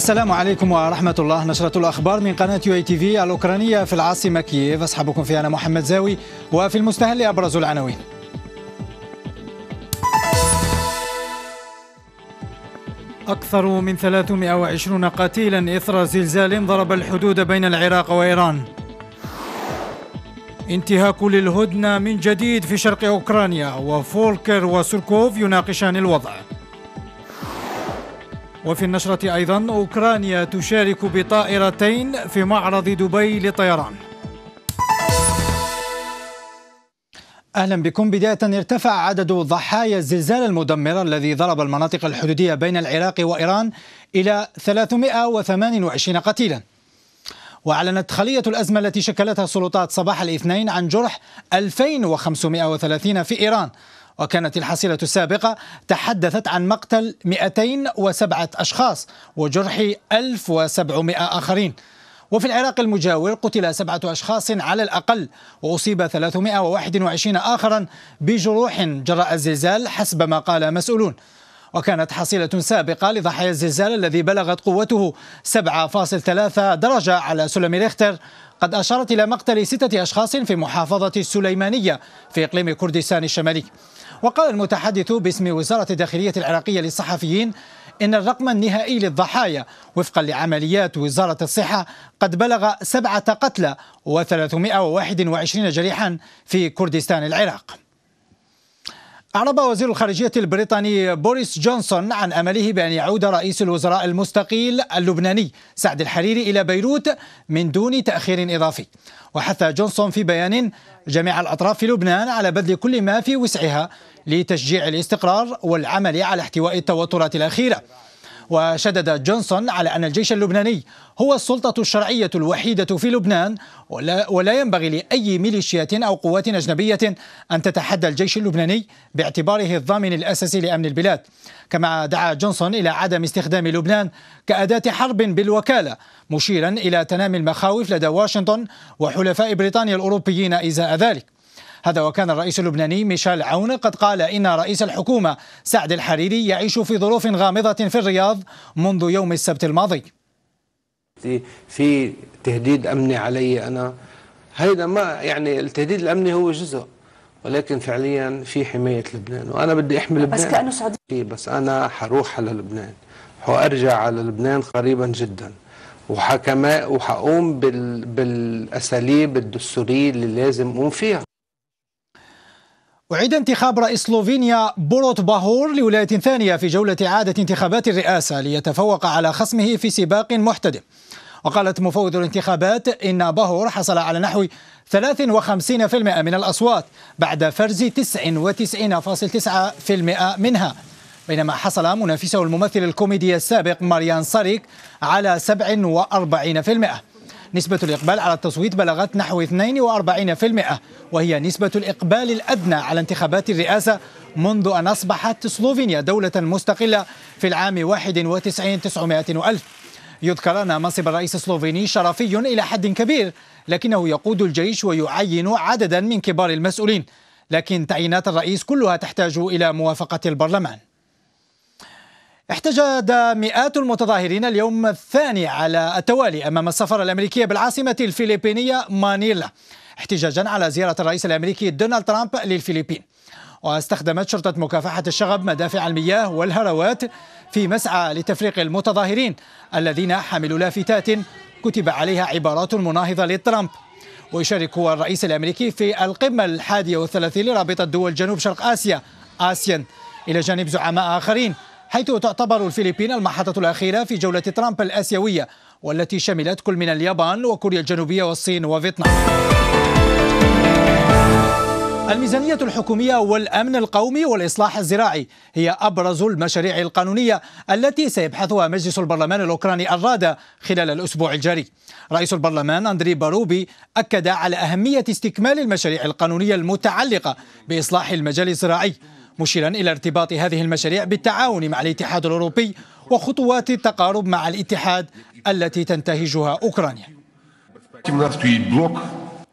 السلام عليكم ورحمة الله نشرة الأخبار من قناة يو اي تي في الأوكرانية في العاصمة كييف أصحابكم في أنا محمد زاوي وفي المستهل أبرز العناوين أكثر من 320 قتيلا إثر زلزال ضرب الحدود بين العراق وإيران انتهاك للهدنة من جديد في شرق أوكرانيا وفولكر وسركوف يناقشان الوضع وفي النشرة أيضا أوكرانيا تشارك بطائرتين في معرض دبي للطيران اهلا بكم بدايه ارتفع عدد ضحايا الزلزال المدمر الذي ضرب المناطق الحدوديه بين العراق وايران الى 328 قتيلا واعلنت خليه الازمه التي شكلتها السلطات صباح الاثنين عن جرح 2530 في ايران وكانت الحصيلة السابقة تحدثت عن مقتل 207 أشخاص وجرح 1700 آخرين وفي العراق المجاور قتل سبعة أشخاص على الأقل وأصيب 321 آخرا بجروح جراء الزلزال حسب ما قال مسؤولون وكانت حصيلة سابقة لضحايا الزلزال الذي بلغت قوته 7.3 درجة على سلم ريختر قد أشارت إلى مقتل ستة أشخاص في محافظة السليمانية في إقليم كردستان الشمالي وقال المتحدث باسم وزارة الداخلية العراقية للصحفيين إن الرقم النهائي للضحايا وفقا لعمليات وزارة الصحة قد بلغ سبعة قتلى و321 جريحا في كردستان العراق أعرب وزير الخارجية البريطاني بوريس جونسون عن أمله بأن يعود رئيس الوزراء المستقيل اللبناني سعد الحريري إلى بيروت من دون تأخير إضافي وحث جونسون في بيان جميع الأطراف في لبنان على بذل كل ما في وسعها لتشجيع الاستقرار والعمل على احتواء التوترات الأخيرة وشدد جونسون على أن الجيش اللبناني هو السلطة الشرعية الوحيدة في لبنان ولا, ولا ينبغي لأي ميليشيات أو قوات أجنبية أن تتحدى الجيش اللبناني باعتباره الضامن الأساسي لأمن البلاد كما دعا جونسون إلى عدم استخدام لبنان كأداة حرب بالوكالة مشيرا إلى تنامي المخاوف لدى واشنطن وحلفاء بريطانيا الأوروبيين إزاء ذلك هذا وكان الرئيس اللبناني ميشيل عون قد قال إن رئيس الحكومة سعد الحريري يعيش في ظروف غامضة في الرياض منذ يوم السبت الماضي في تهديد أمني علي أنا هيدا ما يعني التهديد الأمني هو جزء ولكن فعليا في حماية لبنان وأنا بدي أحمي لبنان بس كأنه سعودي بس أنا حروح على لبنان وأرجع على لبنان قريبا جدا وحكماء وحقوم بال... بالأساليب الدستورية اللي لازم أقوم فيها أعيد انتخاب رئيس سلوفينيا بوروت باهور لولاية ثانية في جولة إعادة انتخابات الرئاسة ليتفوق على خصمه في سباق محتدم وقالت مفوض الانتخابات إن باهور حصل على نحو 53% من الأصوات بعد فرز 99.9% منها بينما حصل منافسه الممثل الكوميدي السابق ماريان ساريك على 47% نسبة الإقبال على التصويت بلغت نحو 42% وهي نسبة الإقبال الأدنى على انتخابات الرئاسة منذ أن أصبحت سلوفينيا دولة مستقلة في العام 91 900 ألف يذكر أن منصب الرئيس السلوفيني شرفي إلى حد كبير لكنه يقود الجيش ويعين عددا من كبار المسؤولين لكن تعيينات الرئيس كلها تحتاج إلى موافقة البرلمان احتجد مئات المتظاهرين اليوم الثاني على التوالي امام السفاره الامريكيه بالعاصمه الفلبينيه مانيلا احتجاجا على زياره الرئيس الامريكي دونالد ترامب للفلبين واستخدمت شرطه مكافحه الشغب مدافع المياه والهروات في مسعى لتفريق المتظاهرين الذين حملوا لافتات كتب عليها عبارات مناهضه لترامب ويشارك الرئيس الامريكي في القمه الحادية والثلاثين لرابطه دول جنوب شرق اسيا آسيان الى جانب زعماء اخرين حيث تعتبر الفلبين المحطة الأخيرة في جولة ترامب الآسيوية والتي شملت كل من اليابان وكوريا الجنوبية والصين وفيتنام الميزانية الحكومية والأمن القومي والإصلاح الزراعي هي أبرز المشاريع القانونية التي سيبحثها مجلس البرلمان الأوكراني الرادة خلال الأسبوع الجاري رئيس البرلمان أندري باروبي أكد على أهمية استكمال المشاريع القانونية المتعلقة بإصلاح المجال الزراعي مشيرا إلى ارتباط هذه المشاريع بالتعاون مع الاتحاد الأوروبي وخطوات التقارب مع الاتحاد التي تنتهجها أوكرانيا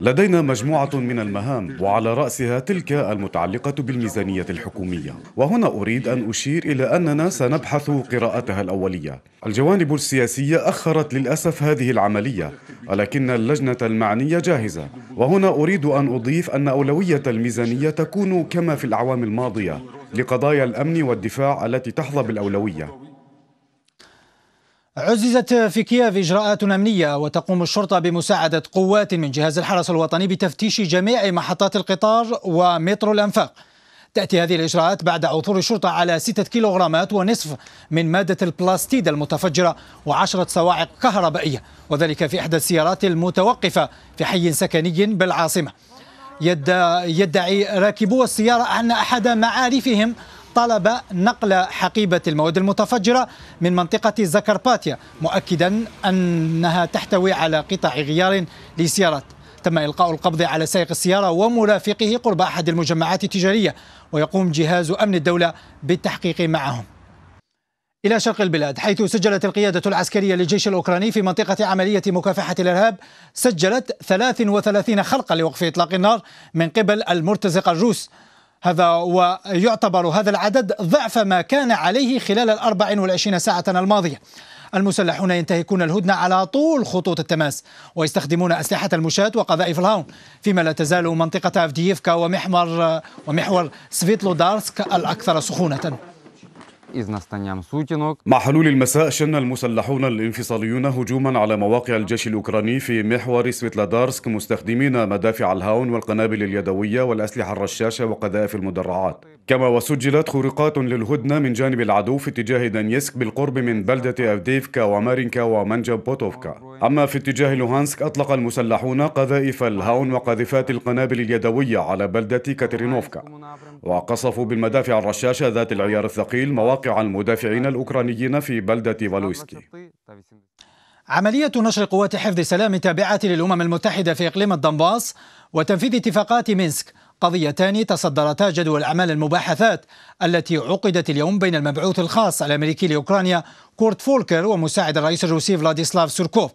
لدينا مجموعة من المهام وعلى رأسها تلك المتعلقة بالميزانية الحكومية وهنا أريد أن أشير إلى أننا سنبحث قراءتها الأولية الجوانب السياسية أخرت للأسف هذه العملية ولكن اللجنة المعنية جاهزة وهنا أريد أن أضيف أن أولوية الميزانية تكون كما في الأعوام الماضية لقضايا الأمن والدفاع التي تحظى بالأولوية عززت في كييف إجراءات أمنية وتقوم الشرطة بمساعدة قوات من جهاز الحرس الوطني بتفتيش جميع محطات القطار ومترو الأنفاق تأتي هذه الإجراءات بعد عثور الشرطة على ستة كيلوغرامات ونصف من مادة البلاستيد المتفجرة وعشرة صواعق كهربائية وذلك في إحدى السيارات المتوقفة في حي سكني بالعاصمة يدعي راكبو السيارة أن أحد معارفهم طلب نقل حقيبة المواد المتفجرة من منطقة زكرباتيا مؤكدا أنها تحتوي على قطع غيار لسيارات تم إلقاء القبض على سائق السيارة ومرافقه قرب أحد المجمعات التجارية ويقوم جهاز أمن الدولة بالتحقيق معهم إلى شرق البلاد حيث سجلت القيادة العسكرية للجيش الأوكراني في منطقة عملية مكافحة الإرهاب سجلت 33 خلقا لوقف إطلاق النار من قبل المرتزقة الروس هذا ويعتبر هذا العدد ضعف ما كان عليه خلال ال 24 ساعة الماضية المسلحون ينتهكون الهدنة على طول خطوط التماس ويستخدمون أسلحة المشاة وقذائف الهاون فيما لا تزال منطقة أفدييفكا ومحور ومحور سفيتلودارسك الأكثر سخونة مع حلول المساء شن المسلحون الانفصاليون هجوما على مواقع الجيش الأوكراني في محور سفيتلادارسك مستخدمين مدافع الهاون والقنابل اليدوية والأسلحة الرشاشة وقذائف المدرعات كما وسجلت خروقات للهدنة من جانب العدو في اتجاه دانيسك بالقرب من بلدة أفديفكا ومارينكا ومنجب بوتوفكا أما في اتجاه لوهانسك أطلق المسلحون قذائف الهاون وقذفات القنابل اليدوية على بلدة كاترينوفكا وقصفوا بالمدافع الرشاشة ذات العيار الثقيل مواقع المدافعين الأوكرانيين في بلدة فالويسكي عملية نشر قوات حفظ السلام التابعة للأمم المتحدة في إقليم الدنباس وتنفيذ اتفاقات مينسك قضيتان تصدرتا جدول أعمال المباحثات التي عقدت اليوم بين المبعوث الخاص الأمريكي لأوكرانيا كورت فولكر ومساعد الرئيس الروسي فلاديسلاف سوركوف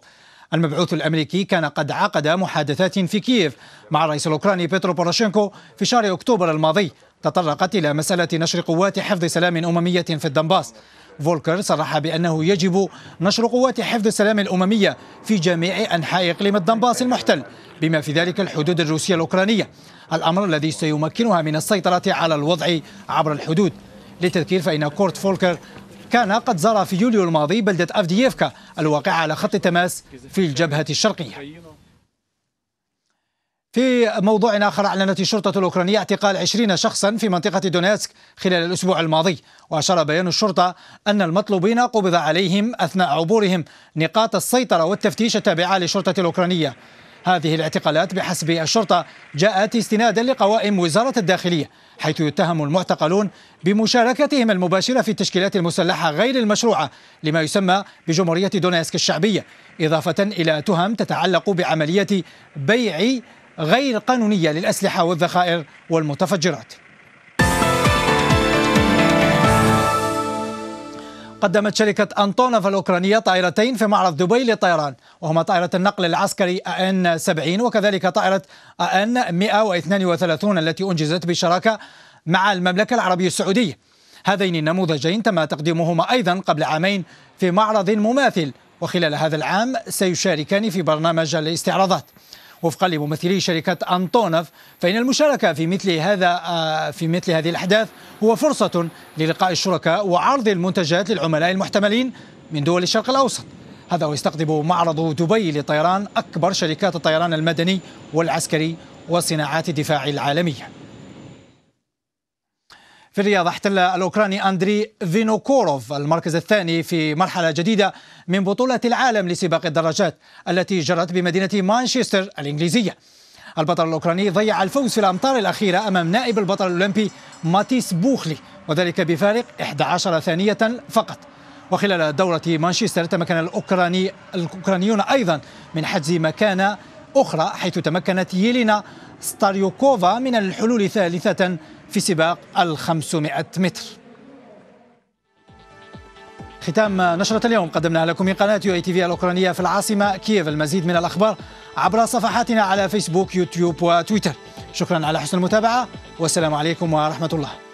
المبعوث الامريكي كان قد عقد محادثات في كييف مع الرئيس الاوكراني بيترو بوروشينكو في شهر اكتوبر الماضي تطرقت إلى مسألة نشر قوات حفظ سلام أممية في الدنباس فولكر صرح بأنه يجب نشر قوات حفظ السلام الأممية في جميع أنحاء إقليم الدنباس المحتل بما في ذلك الحدود الروسية الأوكرانية الأمر الذي سيمكنها من السيطرة على الوضع عبر الحدود للتذكير فإن كورت فولكر كان قد زار في يوليو الماضي بلدة أفدييفكا الواقعة على خط التماس في الجبهة الشرقية في موضوع آخر أعلنت الشرطة الأوكرانية اعتقال 20 شخصا في منطقة دونيتسك خلال الأسبوع الماضي وأشار بيان الشرطة أن المطلوبين قبض عليهم أثناء عبورهم نقاط السيطرة والتفتيش التابعة للشرطة الأوكرانية هذه الاعتقالات بحسب الشرطة جاءت استنادا لقوائم وزارة الداخلية حيث يتهم المعتقلون بمشاركتهم المباشرة في التشكيلات المسلحة غير المشروعة لما يسمى بجمهورية دونيسك الشعبية إضافة إلى تهم تتعلق بعملية بيع غير قانونية للأسلحة والذخائر والمتفجرات قدمت شركة أنطونوف الأوكرانية طائرتين في معرض دبي للطيران وهما طائرة النقل العسكري أن 70 وكذلك طائرة أن 132 التي أنجزت بالشراكة مع المملكة العربية السعودية هذين النموذجين تم تقديمهما أيضا قبل عامين في معرض مماثل وخلال هذا العام سيشاركان في برنامج الاستعراضات وفقا لممثلي شركة أنطونف فإن المشاركة في مثل هذا آه، في مثل هذه الأحداث هو فرصة للقاء الشركاء وعرض المنتجات للعملاء المحتملين من دول الشرق الأوسط هذا ويستقطب معرض دبي للطيران أكبر شركات الطيران المدني والعسكري وصناعات الدفاع العالميه في الرياض احتل الأوكراني أندري فينوكوروف المركز الثاني في مرحلة جديدة من بطولة العالم لسباق الدراجات التي جرت بمدينة مانشستر الإنجليزية البطل الأوكراني ضيع الفوز في الأمتار الأخيرة أمام نائب البطل الأولمبي ماتيس بوخلي وذلك بفارق 11 ثانية فقط وخلال دورة مانشستر تمكن الأوكراني الأوكرانيون أيضا من حجز مكانة أخرى حيث تمكنت يلينا ستاريوكوفا من الحلول ثالثة في سباق الخمسمائة متر ختام نشرة اليوم قدمناها لكم من قناة يو اي تي في الأوكرانية في العاصمة كييف المزيد من الأخبار عبر صفحاتنا على فيسبوك يوتيوب وتويتر شكرا على حسن المتابعة والسلام عليكم ورحمة الله